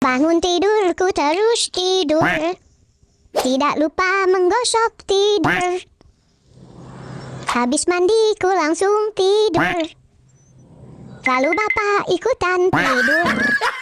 Bangun tidurku terus tidur. Tidak lupa menggosok tidur. Habis mandiku langsung tidur. Lalu bapak ikutan tidur.